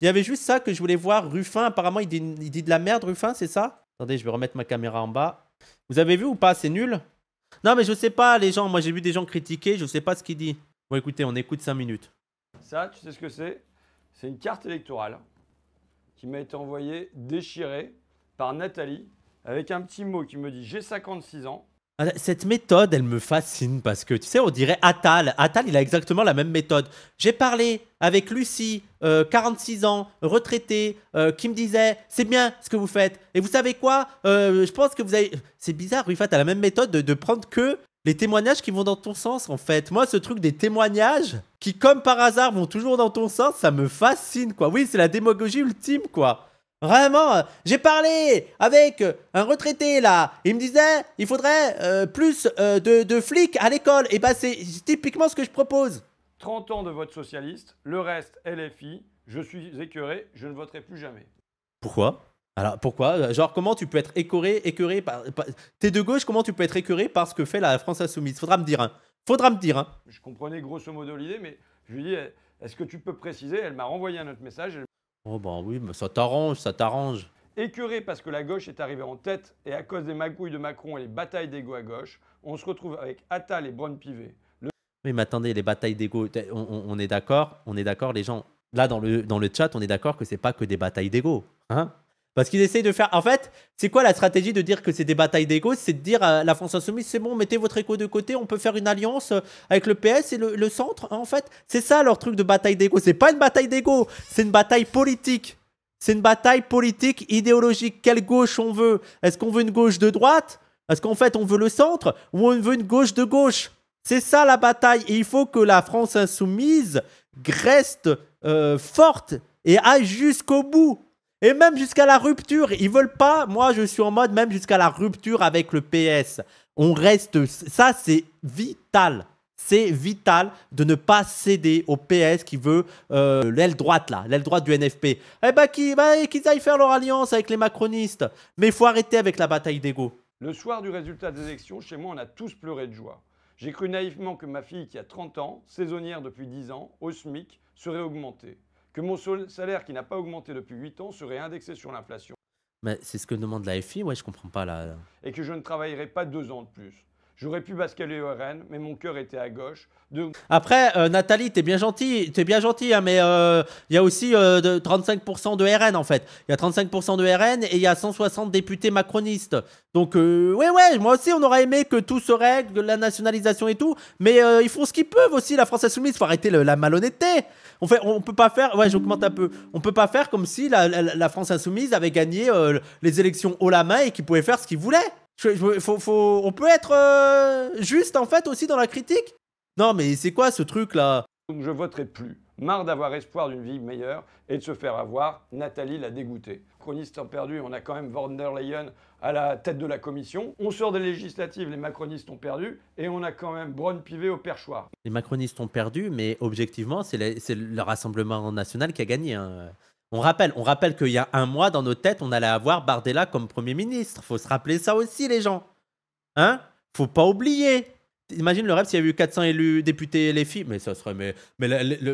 Il y avait juste ça que je voulais voir. Ruffin, apparemment, il dit, il dit de la merde, Ruffin, c'est ça Attendez, je vais remettre ma caméra en bas. Vous avez vu ou pas C'est nul Non, mais je sais pas, les gens. Moi, j'ai vu des gens critiquer, je sais pas ce qu'il dit. Bon, écoutez, on écoute 5 minutes. Ça, tu sais ce que c'est C'est une carte électorale qui m'a été envoyée déchirée par Nathalie avec un petit mot qui me dit J'ai 56 ans, ah, cette méthode, elle me fascine parce que, tu sais, on dirait Atal. Atal, il a exactement la même méthode. J'ai parlé avec Lucie, 46 euh, ans, retraitée, euh, qui me disait « C'est bien ce que vous faites. Et vous savez quoi euh, Je pense que vous avez... » C'est bizarre, Rufat à la même méthode de, de prendre que les témoignages qui vont dans ton sens, en fait. Moi, ce truc des témoignages qui, comme par hasard, vont toujours dans ton sens, ça me fascine, quoi. Oui, c'est la démagogie ultime, quoi. Vraiment, euh, j'ai parlé avec euh, un retraité là. Il me disait, il faudrait euh, plus de, flics à l'école. Et bah c'est typiquement ce que je propose. 30 ans de vote socialiste, le reste LFI. Je suis écœuré, je ne voterai plus jamais. Pourquoi alors pourquoi Genre comment tu peux être écœuré, écœuré par, t'es de gauche, comment tu peux être écœuré par ce que fait la France insoumise Faudra me dire un. Hein. Faudra me dire un. Hein. Je comprenais grosso modo l'idée, mais je lui dis, eh, est-ce que tu peux préciser Elle m'a renvoyé un autre message. Elle... Oh bah oui, mais ça t'arrange, ça t'arrange. Écœuré parce que la gauche est arrivée en tête et à cause des magouilles de Macron et les batailles d'ego à gauche, on se retrouve avec Attal et Brown Pivet. Oui, mais attendez, les batailles d'ego, on, est d'accord, on est d'accord, les gens. Là, dans le, dans le chat, on est d'accord que c'est pas que des batailles d'ego. Hein parce qu'ils essayent de faire. En fait, c'est quoi la stratégie de dire que c'est des batailles d'ego C'est de dire à la France Insoumise, c'est bon, mettez votre écho de côté, on peut faire une alliance euh, avec le PS et le, centre. Hein, en fait, c'est ça leur truc de bataille d'ego. C'est pas une bataille d'ego, c'est une bataille politique. C'est une bataille politique, idéologique. Quelle gauche on veut Est-ce qu'on veut une gauche de droite Est-ce qu'en fait on veut le centre Ou on veut une gauche de gauche C'est ça la bataille. Et il faut que la France insoumise reste euh, forte et aille jusqu'au bout. Et même jusqu'à la rupture, ils veulent pas. Moi, je suis en mode même jusqu'à la rupture avec le PS. On reste. Ça, c'est vital. C'est vital de ne pas céder au PS qui veut euh, l'aile droite, là, l'aile droite du NFP. Eh ben, qu'ils bah, qu'ils aillent faire leur alliance avec les macronistes. Mais il faut arrêter avec la bataille d'ego. Le soir du résultat des élections, chez moi, on a tous pleuré de joie. J'ai cru naïvement que ma fille, qui a 30 ans, saisonnière depuis 10 ans, au SMIC, serait augmentée que mon salaire qui n'a pas augmenté depuis 8 ans serait indexé sur l'inflation. Mais c'est ce que demande la FI, ouais, je comprends pas là. Et que je ne travaillerai pas deux ans de plus. J'aurais pu basculer au RN, mais mon cœur était à gauche. Après, euh, Nathalie, t'es bien gentille, t'es bien gentille, hein, mais il euh, y a aussi 35% euh, de RN en fait. Il y a 35% de RN et il y a 160 députés macronistes. Donc ouais, ouais, moi aussi, on aurait aimé que tout se règle, de la nationalisation et tout, mais ils font ce qu'ils peuvent aussi, la France Insoumise. Faut arrêter la malhonnêteté. On fait, on peut pas faire. Ouais, j'augmente un peu. On peut pas faire comme si la, France insoumise avait gagné euh, les élections haut la main et qu'il pouvait faire ce qu'il voulait. on peut être euh, juste en fait aussi dans la critique. Non, mais c'est quoi ce truc là Donc je voterai plus marre d'avoir espoir d'une vie meilleure et de se faire avoir, Nathalie l'a dégoûté. ont perdu, on a quand même Von der Leyen à la tête de la commission. On sort des législatives, les macronistes ont perdu, et on a quand même Braun Pivet au perchoir. Les macronistes ont perdu, mais objectivement, c'est le Rassemblement national qui a gagné. Hein. On rappelle, on rappelle qu'il y a un mois, dans nos têtes, on allait avoir Bardella comme Premier ministre. Faut se rappeler ça aussi, les gens. Hein Faut pas oublier. Imagine le rêve s'il y avait eu 400 élus députés LFI, mais ça serait mais mais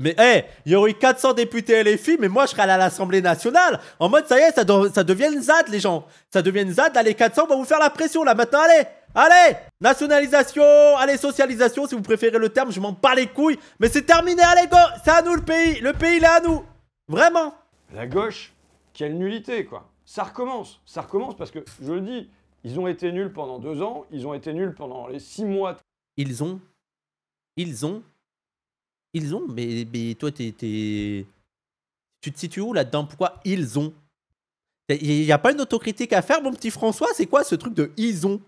mais il y aurait eu 400 députés LFI, mais moi je serais allé à l'Assemblée nationale en mode ça y est, ça, devient ZAD les gens, ça devient ZAD, allez 400, on va vous faire la pression là maintenant, allez, allez, nationalisation, allez socialisation si vous préférez le terme, je m'en bats les couilles, mais c'est terminé, allez go, c'est à nous le pays, le pays il est à nous, vraiment. La gauche, quelle nullité quoi, ça recommence, ça recommence parce que je le dis, ils ont été nuls pendant deux ans, ils ont été nuls pendant les six mois ils ont, ils ont, ils ont, mais, toi, tu te situes où là-dedans Pourquoi ils ont Il n'y a pas une autocritique à faire, mon petit François C'est quoi ce truc de ils ont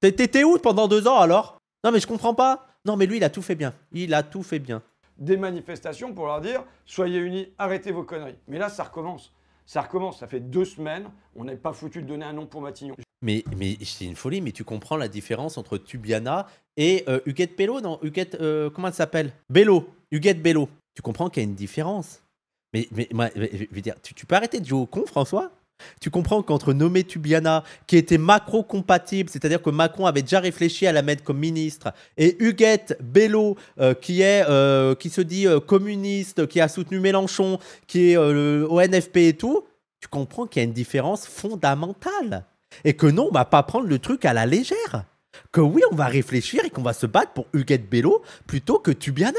T'étais où pendant deux ans alors Non, mais je comprends pas. Non, mais lui, il a tout fait bien. Il a tout fait bien. Des manifestations pour leur dire soyez unis, arrêtez vos conneries. Mais là, ça recommence. Ça recommence. Ça fait deux semaines. On n'est pas foutu de donner un nom pour Matignon. Mais, mais c'est une folie, mais tu comprends la différence entre Tubiana et euh, Huguette Bello Non, Huguette, euh, comment elle s'appelle Bello. Huguette Bello. Tu comprends qu'il y a une différence. Mais, mais, je veux dire, tu, peux arrêter de jouer au con, François tu comprends qu'entre nommer Tubiana, qui était macro-compatible, c'est-à-dire que Macron avait déjà réfléchi à la mettre comme ministre, et Huguette Bello, euh, qui, est, qui se dit communiste, qui a soutenu Mélenchon, qui est au NFP et tout, tu comprends qu'il y a une différence fondamentale. Et que non, on va pas prendre le truc à la légère. Que oui, on va réfléchir et qu'on va se battre pour Huguette Bello plutôt que Tubiana.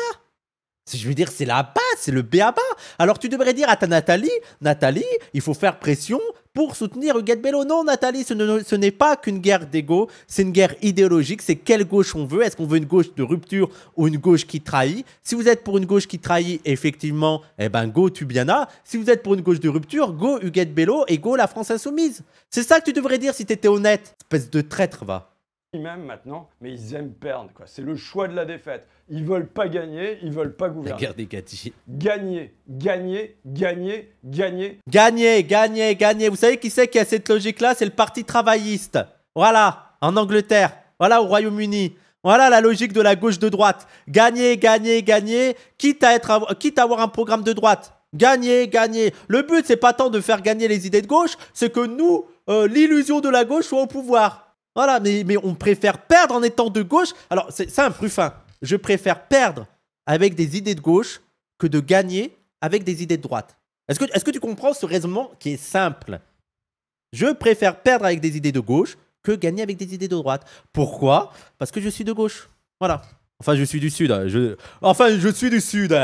Je veux dire, c'est la base, c'est le B.A.B.A. Alors tu devrais dire à ta Nathalie, Nathalie, il faut faire pression pour soutenir Huguette Bello. Non, Nathalie, ce n'est pas qu'une guerre d'ego, c'est une guerre idéologique. C'est quelle gauche on veut. Est-ce qu'on veut une gauche de rupture ou une gauche qui trahit Si vous êtes pour une gauche qui trahit, effectivement, eh ben go Tubiana. Si vous êtes pour une gauche de rupture, go Huguette Bello et go la France Insoumise. C'est ça que tu devrais dire si tu étais honnête. Espèce de traître, va. Ils m'aiment maintenant, mais ils aiment perdre. Quoi. C'est le choix de la défaite. Ils veulent pas gagner, ils veulent pas gouverner. des Gagner, gagner, gagner, gagner. Gagner, gagner, gagner. Vous savez qui c'est qui a cette logique-là C'est le Parti travailliste. Voilà, en Angleterre. Voilà, au Royaume-Uni. Voilà la logique de la gauche de droite. Gagner, gagner, gagner, quitte à, être, quitte à avoir un programme de droite. Gagner, gagner. Le but, c'est pas tant de faire gagner les idées de gauche, c'est que nous, euh, l'illusion de la gauche soit au pouvoir. Voilà, mais, on préfère perdre en étant de gauche. Alors, c'est simple, Ruffin. Je préfère perdre avec des idées de gauche que de gagner avec des idées de droite. Est-ce que, est que tu comprends ce raisonnement qui est simple Je préfère perdre avec des idées de gauche que gagner avec des idées de droite. Pourquoi Parce que je suis de gauche. Voilà. Enfin, je suis du Sud. Enfin, je suis du Sud.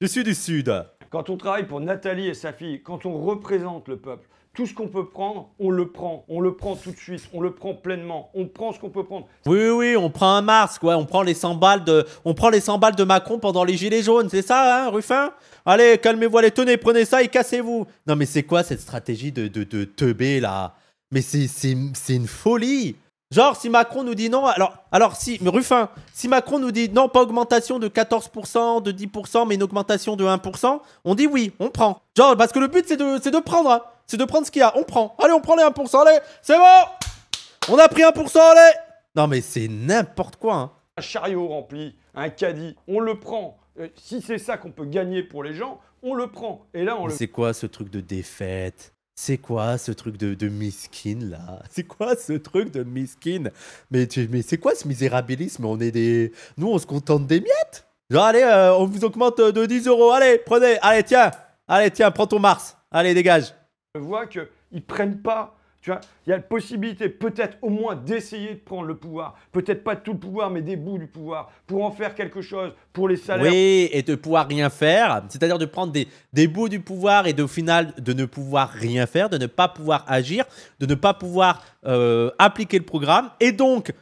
Je suis du Sud. Quand on travaille pour Nathalie et sa fille, quand on représente le peuple, tout ce qu'on peut prendre, on le prend. On le prend tout de suite. On le prend pleinement. On prend ce qu'on peut prendre. Oui, oui, on prend un Mars, quoi. On prend les 100 balles de, on prend les 100 de Macron pendant les Gilets jaunes. C'est ça, hein, Ruffin Allez, calmez-vous. Allez, tenez, prenez ça et cassez-vous. Non, mais c'est quoi cette stratégie de, de, de teubé, là Mais c'est une folie. Genre, si Macron nous dit non, alors, alors si, mais Ruffin, si Macron nous dit non, pas augmentation de 14%, de 10%, mais une augmentation de 1%, on dit oui, on prend. Genre, parce que le but, c'est de, de prendre. Hein c'est de prendre ce qu'il y a. On prend. Allez, on prend les 1%. Allez, c'est bon On a pris 1%, allez Non, mais c'est n'importe quoi. Hein. Un chariot rempli, un caddie, on le prend. Euh, si c'est ça qu'on peut gagner pour les gens, on le prend. Et là, on mais C'est quoi ce truc de défaite c'est quoi ce truc de, de miskin là C'est quoi ce truc de miskin Mais, mais c'est quoi ce misérabilisme On est des. Nous, on se contente des miettes Genre, allez, euh, on vous augmente de 10 euros. Allez, prenez. Allez, tiens. Allez, tiens, prends ton Mars. Allez, dégage. Je vois qu'ils ne prennent pas. Tu vois, il y a la possibilité peut-être au moins d'essayer de prendre le pouvoir, peut-être pas tout le pouvoir, mais des bouts du pouvoir, pour en faire quelque chose, pour les salaires. Oui, et de pouvoir rien faire, c'est-à-dire de prendre des, bouts du pouvoir et de, au final de ne pouvoir rien faire, de ne pas pouvoir agir, de ne pas pouvoir euh, appliquer le programme, et donc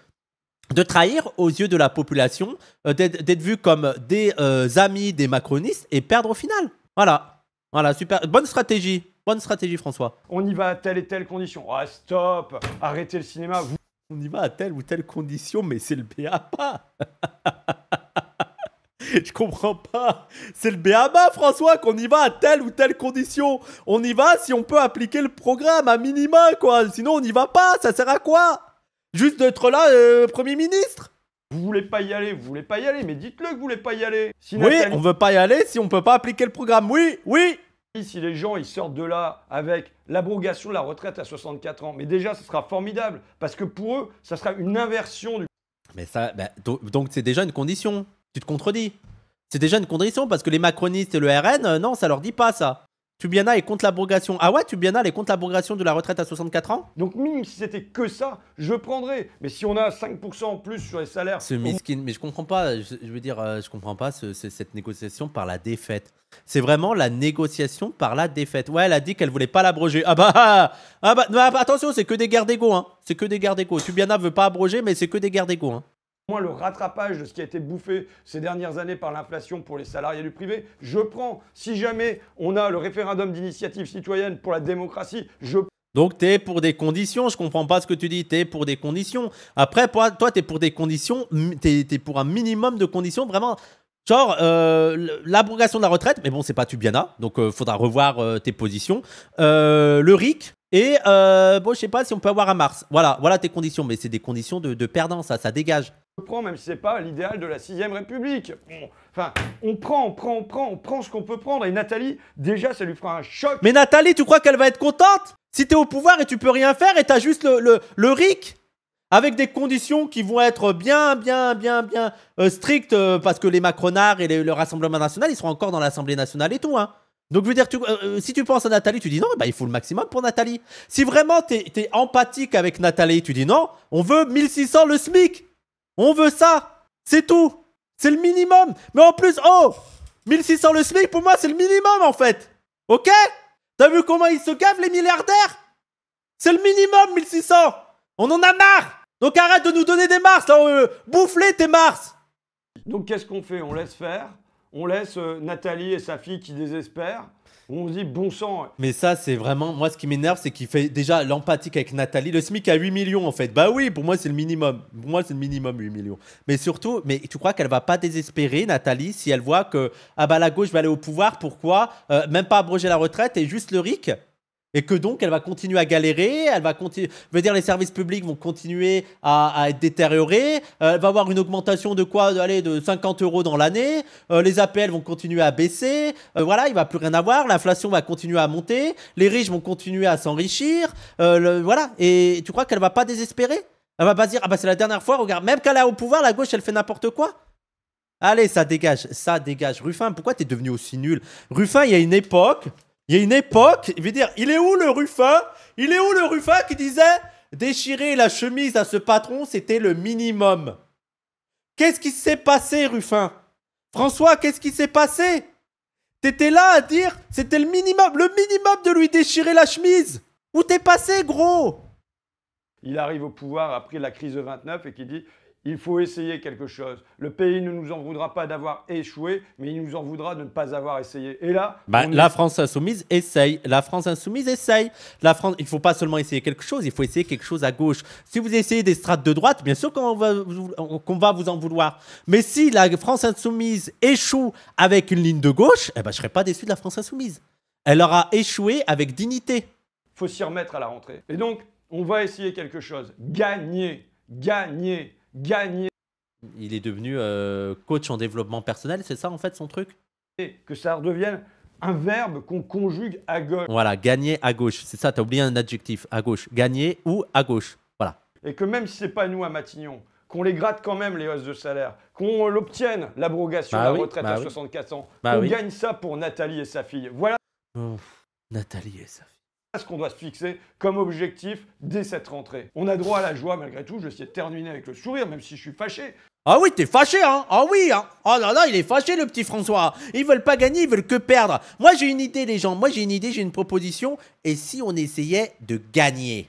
de trahir aux yeux de la population, euh, d'être vu comme des euh, amis des macronistes et perdre au final. Voilà. Voilà, super. Bonne stratégie. Bonne stratégie, François. On y va à telle et telle condition. Ah, stop Arrêtez le cinéma. Vous... On y va à telle ou telle condition, mais c'est le BABA Je comprends pas. C'est le BABA, François, qu'on y va à telle ou telle condition. On y va si on peut appliquer le programme à minima, quoi. Sinon, on n'y va pas. Ça sert à quoi Juste d'être là, euh, Premier ministre vous voulez pas y aller, vous voulez pas y aller, mais dites-le que vous voulez pas y aller. Si oui, on veut pas y aller si on peut pas appliquer le programme. Oui, oui, si les gens ils sortent de là avec l'abrogation de la retraite à 64 ans, mais déjà ce sera formidable parce que pour eux, ça sera une inversion du. Mais ça, bah, donc c'est déjà une condition. Tu te contredis. C'est déjà une condition parce que les macronistes et le RN, euh, non, ça leur dit pas ça. Tubiana est contre l'abrogation. Ah ouais, Tubiana est contre l'abrogation de la retraite à 64 ans Donc même si c'était que ça, je prendrais. Mais si on a 5% en plus sur les salaires... Ce miskin, mais je comprends pas, je, veux dire, euh, je comprends pas ce, cette négociation par la défaite. C'est vraiment la négociation par la défaite. Ouais, elle a dit qu'elle voulait pas l'abroger. Ah bah, ah, ah, bah, ah bah, attention, c'est que des guerres d'égo Hein. C'est que des guerres d'égo, Tubiana veut pas abroger, mais c'est que des guerres d'égo Hein. Moi, le rattrapage de ce qui a été bouffé ces dernières années par l'inflation pour les salariés du privé, je prends. Si jamais on a le référendum d'initiative citoyenne pour la démocratie, je donc, tu es pour des conditions, je comprends pas ce que tu dis, tu es pour des conditions. Après, toi, tu es pour des conditions, tu es, pour un minimum de conditions, vraiment. Genre, euh, l'abrogation de la retraite, mais bon, c'est pas Tubiana, donc il euh, Donc, faudra revoir euh, tes positions. le RIC, et bon, je sais pas si on peut avoir un Mars. Voilà, voilà tes conditions, mais c'est des conditions de, de perdant, ça, ça dégage prend, même si c'est pas l'idéal de la 6 République. Enfin, on prend, on prend, on prend, on prend ce qu'on peut prendre. Et Nathalie, déjà, ça lui fera un choc. Mais Nathalie, tu crois qu'elle va être contente Si t'es au pouvoir et tu peux rien faire et t'as juste le, le, RIC avec des conditions qui vont être bien, bien, bien, bien euh, strictes, euh, parce que les Macronards et le Rassemblement National, ils seront encore dans l'Assemblée Nationale et tout, hein. Donc je veux dire, euh, si tu penses à Nathalie, tu dis non, bah, il faut le maximum pour Nathalie. Si vraiment t'es es empathique avec Nathalie, tu dis non, on veut 1600 le SMIC. On veut ça. C'est tout. C'est le minimum. Mais en plus, oh 1600 le SMIC, pour moi, c'est le minimum, en fait. Ok T'as vu comment ils se gavent, les milliardaires C'est le minimum, 1600 On en a marre Donc arrête de nous donner des mars, là, euh, bouffe tes mars Donc qu'est-ce qu'on fait On laisse faire On laisse euh, Nathalie et sa fille qui désespèrent on dit bon sang. Mais ça, c'est vraiment. Moi, ce qui m'énerve, c'est qu'il fait déjà l'empathie avec Nathalie. Le SMIC a 8 millions, en fait. Bah oui, pour moi, c'est le minimum. Pour moi, c'est le minimum, 8 millions. Mais surtout, mais tu crois qu'elle va pas désespérer, Nathalie, si elle voit que, ah bah la gauche va aller au pouvoir, pourquoi euh, Même pas abroger la retraite et juste le RIC et que donc, elle va continuer à galérer, elle va continuer. veut dire, les services publics vont continuer à, être détériorés. Euh, elle va avoir une augmentation de quoi allez, De 50 euros dans l'année. Euh, les appels vont continuer à baisser. Euh, voilà, il va plus rien avoir. L'inflation va continuer à monter. Les riches vont continuer à s'enrichir. voilà. Et tu crois qu'elle va pas désespérer Elle va pas dire Ah bah, c'est la dernière fois, regarde, même qu'elle elle est au pouvoir, la gauche, elle fait n'importe quoi. Allez, ça dégage, ça dégage. Ruffin, pourquoi t'es devenu aussi nul Ruffin, il y a une époque. Il y a une époque, il veut dire, il est où le Ruffin Il est où le Ruffin qui disait déchirer la chemise à ce patron, c'était le minimum Qu'est-ce qui s'est passé, Ruffin François, qu'est-ce qui s'est passé T'étais là à dire c'était le minimum, le minimum de lui déchirer la chemise Où t'es passé, gros Il arrive au pouvoir après la crise de 29 et qui dit il faut essayer quelque chose. Le pays ne nous en voudra pas d'avoir échoué, mais il nous en voudra de ne pas avoir essayé. Et là, bah, la France insoumise essaye. La France insoumise essaye. La France, il ne faut pas seulement essayer quelque chose, il faut essayer quelque chose à gauche. Si vous essayez des strates de droite, bien sûr qu'on va, va, vous en vouloir. Mais si la France insoumise échoue avec une ligne de gauche, eh ben, je ne serai pas déçu de la France insoumise. Elle aura échoué avec dignité. Il Faut s'y remettre à la rentrée. Et donc, on va essayer quelque chose. Gagner, gagner gagner. Il est devenu euh, coach en développement personnel, c'est ça en fait son truc Et que ça redevienne un verbe qu'on conjugue à gauche. Voilà, gagner à gauche, c'est ça, t'as oublié un adjectif, à gauche. Gagner ou à gauche, voilà. Et que même si c'est pas nous à Matignon, qu'on les gratte quand même les hausses de salaire, qu'on l'obtienne l'abrogation bah de la retraite bah à 64 ans, bah qu'on gagne ça pour Nathalie et sa fille. Voilà. Nathalie et sa fille ce qu'on doit se fixer comme objectif dès cette rentrée. On a droit à la joie malgré tout, je de terminer avec le sourire, même si je suis fâché. Ah oui, t'es fâché, hein Ah oui, hein Oh là là, il est fâché, le petit François Ils veulent pas gagner, ils veulent que perdre Moi, j'ai une idée, les gens Moi, j'ai une idée, j'ai une proposition. Et si on essayait de gagner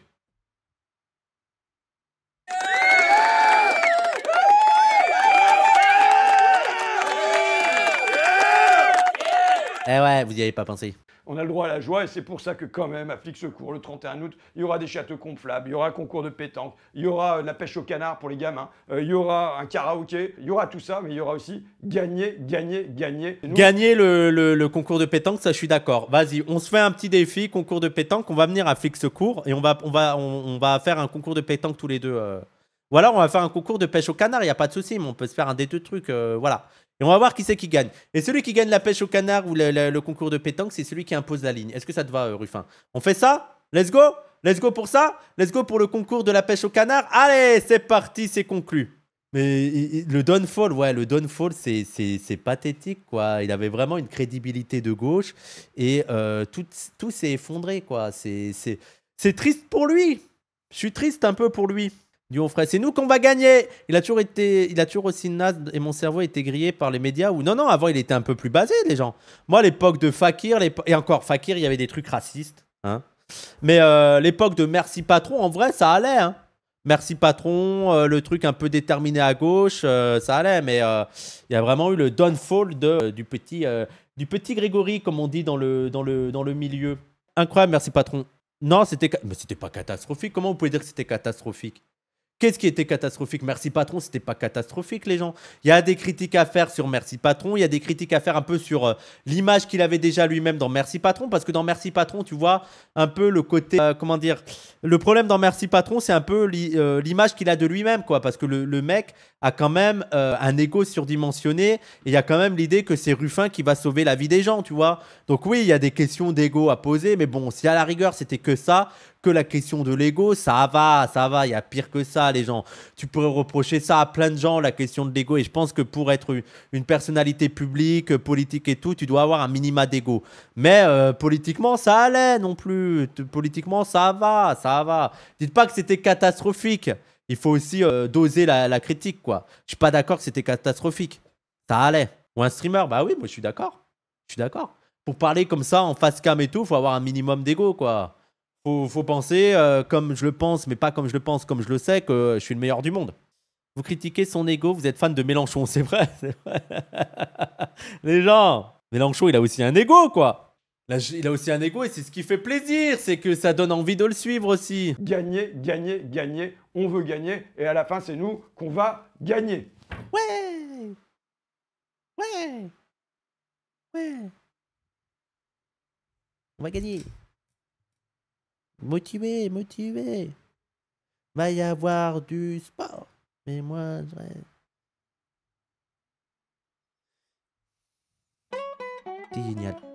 Eh ouais, vous n'y avez pas pensé on a le droit à la joie et c'est pour ça que quand même, à Flic le 31 août, il y aura des châteaux conflables, il y aura un concours de pétanque, il y aura euh, la pêche au canard pour les gamins, euh, il y aura un karaoké, il y aura tout ça, mais il y aura aussi gagner, gagner, gagner. gagner le, concours de pétanque, ça je suis d'accord. Vas-y, on se fait un petit défi, concours de pétanque, on va venir à Flic Secours et on va, on va, on, va faire un concours de pétanque tous les deux. Voilà, euh. on va faire un concours de pêche au canard, il n'y a pas de souci, mais on peut se faire un des deux trucs. voilà. Et on va voir qui c'est qui gagne. Et celui qui gagne la pêche au canard ou le, concours de pétanque, c'est celui qui impose la ligne. Est-ce que ça te va, euh, Ruffin On fait ça Let's go Let's go pour ça Let's go pour le concours de la pêche au canard Allez, c'est parti, c'est conclu. Mais le downfall, ouais, le downfall, c'est pathétique, quoi. Il avait vraiment une crédibilité de gauche et euh, tout, tout s'est effondré, quoi. C'est triste pour lui. Je suis triste un peu pour lui. Du c'est nous qu'on va gagner. Il a toujours été, il a toujours aussi naze et mon cerveau a été grillé par les médias. Ou non, non, avant il était un peu plus basé, les gens. Moi, l'époque de Fakir, et encore Fakir, il y avait des trucs racistes, hein. Mais euh, l'époque de Merci Patron, en vrai, ça allait. Hein. Merci Patron, euh, le truc un peu déterminé à gauche, euh, ça allait. Mais il y a vraiment eu le downfall de, du petit, du petit Grégory, comme on dit dans le, dans le, dans le milieu. Incroyable, Merci Patron. Non, c'était, mais c'était pas catastrophique. Comment vous pouvez dire que c'était catastrophique Qu'est-ce qui était catastrophique Merci Patron, c'était pas catastrophique, les gens. Il y a des critiques à faire sur Merci Patron, il y a des critiques à faire un peu sur euh, l'image qu'il avait déjà lui-même dans Merci Patron, parce que dans Merci Patron, tu vois un peu le côté. Euh, comment dire Le problème dans Merci Patron, c'est un peu euh, l'image qu'il a de lui-même, quoi, parce que le, mec a quand même un ego surdimensionné, et il y a quand même l'idée que c'est Ruffin qui va sauver la vie des gens, tu vois. Donc oui, il y a des questions d'ego à poser, mais bon, si à la rigueur c'était que ça, que la question de l'ego. Ça va, ça va, il y a pire que ça, les gens. Tu pourrais reprocher ça à plein de gens, la question de l'ego. Et je pense que pour être une personnalité publique, politique et tout, tu dois avoir un minima d'ego. Mais euh, politiquement, ça allait non plus. Politiquement, ça va, ça va. Dites pas que c'était catastrophique. Il faut aussi euh, doser la, critique, quoi. Je suis pas d'accord que c'était catastrophique. Ça allait. Ou un streamer, bah oui, moi je suis d'accord. Je suis d'accord. Pour parler comme ça en face cam et tout, il faut avoir un minimum d'ego, quoi faut, penser euh, comme je le pense, mais pas comme je le pense, comme je le sais, que je suis le meilleur du monde. Vous critiquez son ego, vous êtes fan de Mélenchon, c'est vrai, vrai. Les gens, Mélenchon, il a aussi un ego, quoi. il a aussi un ego et c'est ce qui fait plaisir, c'est que ça donne envie de le suivre aussi. Gagner, gagner, gagner, on veut gagner et à la fin c'est nous qu'on va gagner. Ouais Ouais Ouais On va gagner Motivé, motivé. Va y avoir du sport. Mais moi, je rêve.